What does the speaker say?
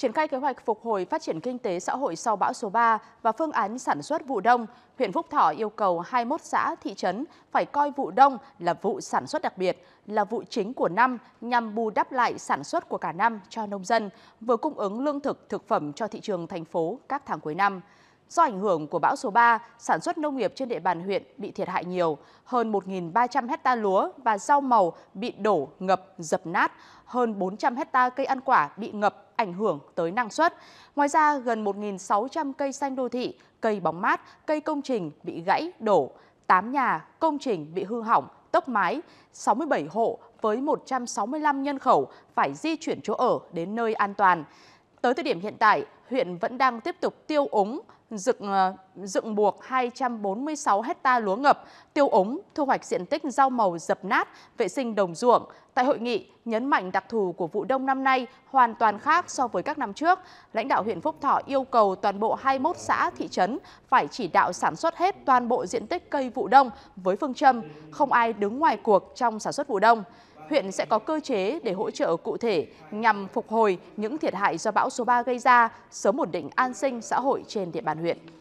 triển khai kế hoạch phục hồi phát triển kinh tế xã hội sau bão số 3 và phương án sản xuất vụ đông, huyện Phúc Thọ yêu cầu 21 xã, thị trấn phải coi vụ đông là vụ sản xuất đặc biệt, là vụ chính của năm nhằm bù đắp lại sản xuất của cả năm cho nông dân, vừa cung ứng lương thực, thực phẩm cho thị trường thành phố các tháng cuối năm. Do ảnh hưởng của bão số 3, sản xuất nông nghiệp trên địa bàn huyện bị thiệt hại nhiều, hơn 1.300 hecta lúa và rau màu bị đổ, ngập, dập nát, hơn 400 hecta cây ăn quả bị ngập, ảnh hưởng tới năng suất. Ngoài ra, gần 1.600 cây xanh đô thị, cây bóng mát, cây công trình bị gãy, đổ, 8 nhà, công trình bị hư hỏng, tốc mái, 67 hộ với 165 nhân khẩu phải di chuyển chỗ ở đến nơi an toàn. Tới thời điểm hiện tại, huyện vẫn đang tiếp tục tiêu úng, dựng, ờ, dựng buộc 246 hecta lúa ngập, tiêu ống, thu hoạch diện tích rau màu dập nát, vệ sinh đồng ruộng. Tại hội nghị, nhấn mạnh đặc thù của vụ đông năm nay hoàn toàn khác so với các năm trước. Lãnh đạo huyện Phúc Thọ yêu cầu toàn bộ 21 xã, thị trấn phải chỉ đạo sản xuất hết toàn bộ diện tích cây vụ đông với phương châm không ai đứng ngoài cuộc trong sản xuất vụ đông huyện sẽ có cơ chế để hỗ trợ cụ thể nhằm phục hồi những thiệt hại do bão số ba gây ra sớm ổn định an sinh xã hội trên địa bàn huyện